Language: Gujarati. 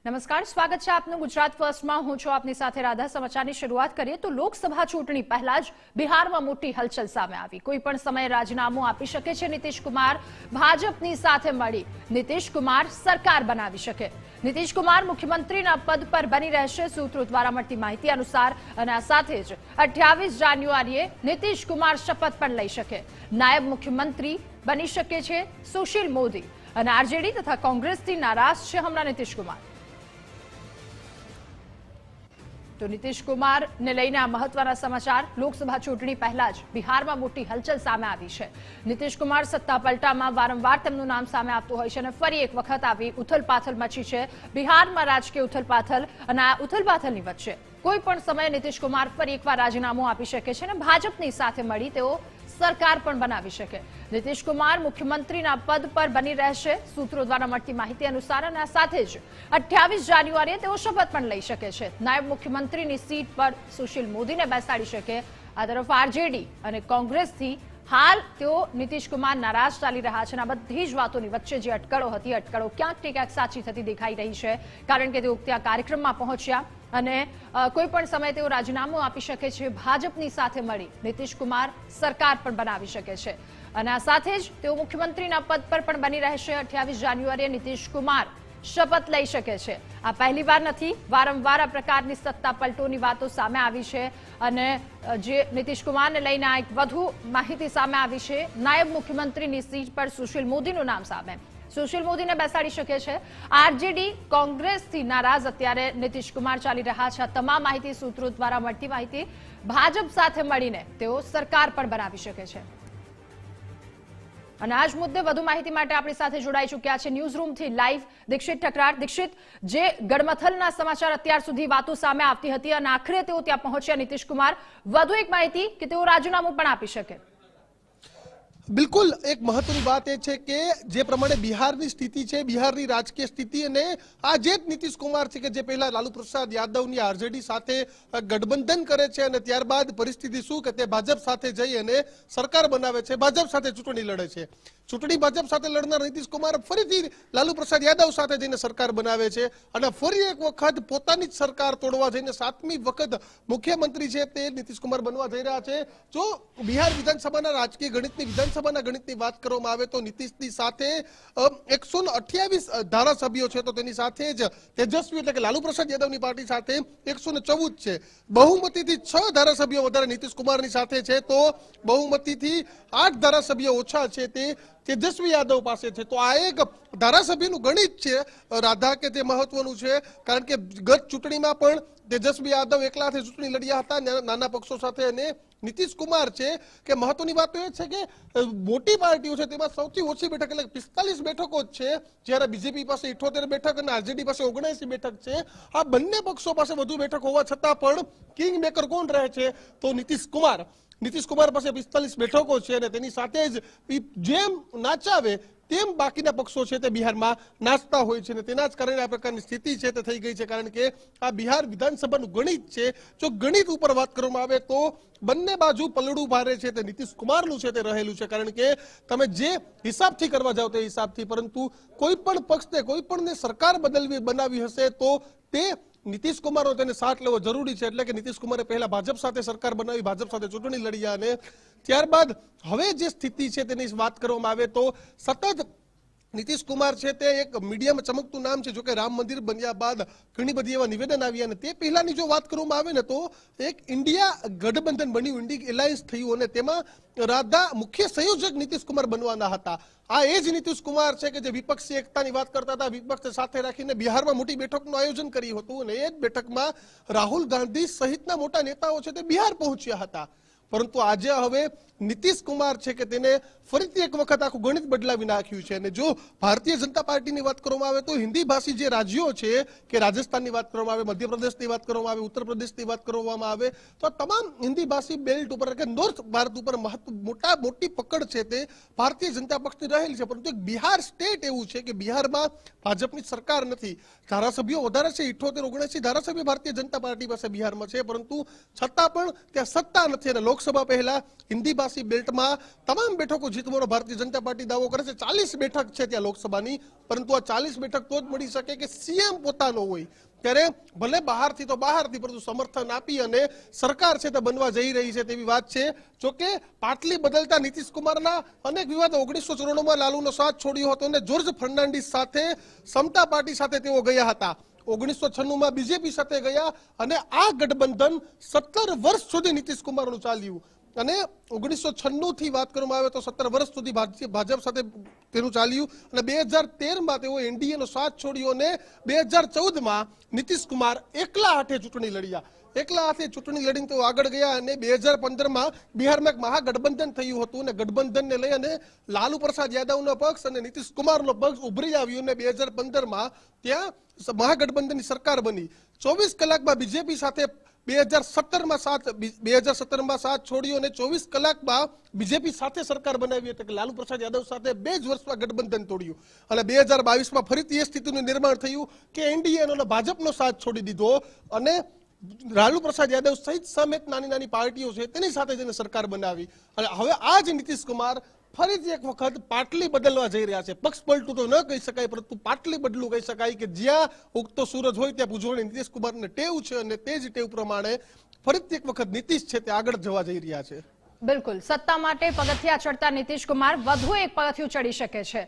નમસ્કાર સ્વાગત છે આપનું ગુજરાત ફર્સ્ટમાં હું છું આપની સાથે રાધા સમાચારની શરૂઆત કરીએ તો લોકસભા ચૂંટણી પહેલા જ બિહારમાં મોટી હલચલ સામે આવી કોઈ પણ સમયે રાજીનામું આપી શકે છે નીતિશ કુમાર ભાજપની સાથે મળી નીતિશ કુમાર સરકાર બનાવી શકે નીતિશ કુમાર મુખ્યમંત્રીના પદ પર બની રહેશે સૂત્રો દ્વારા મળતી માહિતી અનુસાર અને આ સાથે જ અઠ્યાવીસ જાન્યુઆરીએ નીતિશ કુમાર શપથ પણ લઈ શકે નાયબ મુખ્યમંત્રી બની શકે છે સુશીલ મોદી અને આરજેડી તથા કોંગ્રેસથી નારાજ છે હમણાં નીતિશ કુમાર તો નીતિશ કુમારને લઈને આ મહત્વના સમાચાર લોકસભા ચૂંટણી પહેલા જ બિહારમાં મોટી હલચલ સામે આવી છે નીતિશ કુમાર સત્તા પલટામાં વારંવાર તેમનું નામ સામે આવતું હોય છે અને ફરી એક વખત આવી ઉથલપાથલ મચી છે બિહારમાં રાજકીય ઉથલપાથલ અને આ ઉથલપાથલની વચ્ચે કોઈ પણ સમયે નીતિશ કુમાર ફરી એકવાર રાજીનામું આપી શકે છે અને ભાજપની સાથે મળી તેઓ સરકાર પણ બનાવી શકે નીતિશ કુમાર મુખ્યમંત્રીના પદ પર બની રહેશે સૂત્રો દ્વારા મળતી માહિતી અનુસાર અને સાથે જ અઠ્યાવીસ જાન્યુઆરીએ તેઓ શપથ પણ લઈ શકે છે નાયબ મુખ્યમંત્રીની સીટ પર સુશીલ મોદીને બેસાડી શકે આ તરફ આરજેડી અને કોંગ્રેસથી હાલ તેઓ કુમાર નારાજ ચાલી રહ્યા છે અને આ બધી જ વાતોની વચ્ચે જે અટકળો હતી અટકળો ક્યાંક ને ક્યાંક સાચી થતી દેખાઈ રહી છે કારણ કે તેઓ ત્યાં કાર્યક્રમમાં પહોંચ્યા અને કોઈ પણ સમયે તેઓ રાજીનામું આપી શકે છે ભાજપની સાથે મળી કુમાર સરકાર પણ બનાવી શકે છે અને આ સાથે જ તેઓ મુખ્યમંત્રીના પદ પર પણ બની રહેશે અઠ્યાવીસ જાન્યુઆરીએ કુમાર શપથ લઈ શકે છે આ પહેલીવાર નથી વારંવાર આ પ્રકારની સત્તા પલટોની વાતો સામે આવી છે અને જે નીતિશ કુમારને લઈને એક વધુ માહિતી સામે આવી છે નાયબ મુખ્યમંત્રીની સીટ પર સુશીલ મોદીનું નામ સામે સુશીલ મોદીને બેસાડી શકે છે આરજેડી કોંગ્રેસથી નારાજ અત્યારે નીતિશ કુમાર ચાલી રહ્યા છે તમામ માહિતી સૂત્રો દ્વારા મળતી માહિતી ભાજપ સાથે મળીને તેઓ સરકાર પણ બનાવી શકે છે અને આ જ મુદ્દે વધુ માહિતી માટે આપણી સાથે જોડાઈ ચૂક્યા છે ન્યૂઝ રૂમથી લાઈવ દીક્ષિત ઠકરાર દીક્ષિત જે ગડમથલના સમાચાર અત્યાર સુધી વાતો સામે આવતી હતી અને આખરે તેઓ ત્યાં પહોંચ્યા નીતિશકુમાર વધુ એક માહિતી કે તેઓ રાજીનામું પણ આપી શકે બિલકુલ એક મહત્વની વાત એ છે કે જે પ્રમાણે બિહારની સ્થિતિ છે બિહારની રાજકીય સ્થિતિ અને આ જે નીતિશ કુમાર છે કે જે પહેલા લાલુ પ્રસાદ યાદવની આરજેડી સાથે ગઠબંધન કરે છે અને ત્યારબાદ પરિસ્થિતિ શું કે તે ભાજપ સાથે જઈ અને સરકાર બનાવે છે ભાજપ સાથે ચૂંટણી લડે છે ચૂંટણી ભાજપ સાથે લડનાર નીતિશ કુમાર ફરીથી લાલુ પ્રસાદ યાદવ સાથે જઈને સરકાર બનાવે છે અને ફરી એક વખત પોતાની જ સરકાર તોડવા જઈને સાતમી વખત મુખ્યમંત્રી છે તે નીતિશ કુમાર બનવા જઈ રહ્યા છે જો બિહાર વિધાનસભાના રાજકીય ગણિતની વિધાનસભા લોકસભાના ગણિતની વાત કરવામાં આવે તો નીતિશની સાથે એકસો અઠ્યાવીસ ધારાસભ્યો છે તો તેની સાથે જ તેજસ્વી એટલે કે લાલુ પ્રસાદ યાદવની પાર્ટી સાથે એકસો ને ચૌદ છે બહુમતીથી છ ધારાસભ્યો વધારે નીતિશ કુમારની સાથે છે તો બહુમતીથી આઠ ધારાસભ્યો ઓછા છે તે તેજસ્વી યાદવ પાસે છે તો આ એક ધારાસભ્યનું ગણિત છે રાધા કે તે મહત્વનું છે કારણ કે ગત ચૂંટણીમાં પણ તેજસ્વી યાદવ એકલાથી ચૂંટણી લડ્યા હતા નાના પક્ષો સાથે અને નીતિશ કુમાર છે કે મહત્વની વાત એ છે કે મોટી પાર્ટીઓ છે તેમાં સૌથી ઓછી બેઠક એટલે પિસ્તાલીસ બેઠકો જ છે જ્યારે બીજેપી પાસે ઇઠોતેર બેઠક અને આરજેડી પાસે ઓગણસી બેઠક છે આ બંને પક્ષો પાસે વધુ બેઠક હોવા છતાં પણ કિંગ મેકર કોણ રહે છે તો નીતિશ કુમાર નીતિશ કુમાર પાસે પિસ્તાલીસ બેઠકો છે અને તેની સાથે જ જેમ નાચાવે તેમ બાકીના પક્ષો છે તે બિહારમાં નાચતા હોય છે અને તેના જ કારણે આ પ્રકારની સ્થિતિ છે તે થઈ ગઈ છે કારણ કે આ બિહાર વિધાનસભાનું ગણિત છે જો ગણિત ઉપર વાત કરવામાં આવે તો બંને બાજુ પલડું ભારે છે તે નીતિશ કુમારનું છે તે રહેલું છે કારણ કે તમે જે હિસાબથી કરવા જાઓ તે હિસાબથી પરંતુ કોઈ પણ પક્ષને કોઈ પણને સરકાર બદલવી બનાવી હશે તો તે નીતિશ કુમારનો તેને સાથ લેવો જરૂરી છે એટલે કે નીતિશ કુમારે પહેલા ભાજપ સાથે સરકાર બનાવી ભાજપ સાથે ચૂંટણી લડ્યા અને ત્યારબાદ હવે જે સ્થિતિ છે તેની વાત કરવામાં આવે તો સતત નીતિશ કુમાર છે તે એક મીડિયામાં ચમકતું નામ છે જોકે રામ મંદિર બન્યા બાદ ઘણી બધી એવા નિવેદન આવ્યા અને તે પહેલાની જો વાત કરવામાં આવે ને તો એક ઇન્ડિયા ગઠબંધન બન્યું ઇન્ડિક એલાયન્સ થયું અને તેમાં રાધા મુખ્ય સંયોજક નીતિશ કુમાર બનવાના હતા આ એ જ નીતિશ કુમાર છે કે જે વિપક્ષી એકતાની વાત કરતા હતા વિપક્ષ સાથે રાખીને બિહારમાં મોટી બેઠકનું આયોજન કર્યું હતું અને એ જ બેઠકમાં રાહુલ ગાંધી સહિતના મોટા નેતાઓ છે તે બિહાર પહોંચ્યા હતા પરંતુ આજે હવે નીતિશ કુમાર છે કે તેને ફરીથી એક વખત આખું ગણિત બદલાવી નાખ્યું છે અને જો ભારતીય જનતા પાર્ટીની વાત કરવામાં આવે તો હિન્દી ભાષી જે રાજ્યો છે કે રાજસ્થાનની વાત કરવામાં આવે મધ્યપ્રદેશની વાત કરવામાં આવે ઉત્તર પ્રદેશની વાત કરવામાં આવે તો તમામ હિન્દી ભાષી બેલ્ટ ઉપર કે નોર્થ ભારત ઉપર મોટા મોટી પકડ છે તે ભારતીય જનતા પક્ષની રહેલી છે પરંતુ એક બિહાર સ્ટેટ એવું છે કે બિહારમાં ભાજપની સરકાર નથી ધારાસભ્યો વધારે છે ઇઠોતેર ઓગણસી ધારાસભ્ય ભારતીય જનતા પાર્ટી પાસે બિહારમાં છે પરંતુ છતાં પણ ત્યાં સત્તા નથી અને લોકસભા પહેલા હિન્દી ભાષી બેલ્ટમાં તમામ બેઠકો જીતવાનો ભારતીય જનતા પાર્ટી દાવો કરે છે ચાલીસ બેઠક છે ત્યાં લોકસભાની પરંતુ આ ચાલીસ બેઠક તો જ મળી શકે કે સીએમ પોતાનો હોય ત્યારે ભલે બહારથી તો બહારથી પરંતુ સમર્થન આપી અને સરકાર છે તે બનવા જઈ રહી છે તેવી વાત છે જોકે પાટલી બદલતા નીતિશ કુમારના અનેક વિવાદ ઓગણીસો ચોરાણુંમાં લાલુનો સાથ છોડ્યો હતો અને જોર્જ ફર્નાન્ડિસ સાથે સમતા પાર્ટી સાથે તેઓ ગયા હતા ઓગણીસો છન્નુંમાં બીજેપી સાથે ગયા અને આ ગઠબંધન સત્તર વર્ષ સુધી નીતિશ કુમારનું ચાલ્યું અને ઓગણીસો છન્નુંથી વાત કરવામાં આવે તો સત્તર વર્ષ સુધી ભાજપ સાથે તેનું ચાલ્યું અને બે હજાર તેરમાં તેઓ એનડીએનો સાથ છોડ્યો અને બે હજાર ચૌદમાં નીતિશકુમાર એકલા હાથે ચૂંટણી લડ્યા એકલા હાથે ચૂંટણી લડીને તેઓ આગળ ગયા અને બે હજાર પંદરમાં બિહારમાં એક મહાગઠબંધન થયું હતું અને ગઠબંધનને લઈ અને લાલુ પ્રસાદ યાદવનો પક્ષ અને નીતિશકુમારનો પક્ષ ઉભરી આવ્યો અને બે હજાર પંદરમાં ત્યાં મહાગઠબંધનની સરકાર બની ચોવીસ કલાકમાં બીજેપી સાથે બે હજાર સત્તરમાં સાથ બે હજાર સત્તરમાં સાથ છોડ્યો અને ચોવીસ કલાકમાં બીજેપી સાથે સરકાર બનાવી હતી કે લાલુ પ્રસાદ યાદવ સાથે બે જ વર્ષમાં ગઠબંધન તોડ્યું અને બે હજાર બાવીસમાં ફરીથી એ સ્થિતિનું નિર્માણ થયું કે એનડીએ અને ભાજપનો સાથ છોડી દીધો અને લાલુ પ્રસાદ યાદવ સહિત સમેત નાની નાની પાર્ટીઓ છે તેની સાથે જઈને સરકાર બનાવી અને હવે આ જ નીતિશ કુમાર ફરીથી એક વખત પાટલી બદલવા જઈ રહ્યા છે પક્ષ પલટું તો ન કહી શકાય પરંતુ પાટલી બદલું કહી શકાય કે જ્યાં ઉગતો સૂરજ હોય ત્યાં ભુજોણી નીતિશ કુમારને ટેવ છે અને તે જ ટેવ પ્રમાણે ફરીથી એક વખત નીતિશ છે તે આગળ જવા જઈ રહ્યા છે બિલકુલ સત્તા માટે પગથિયા ચડતા નીતિશ કુમાર વધુ એક પગથિયું ચડી શકે છે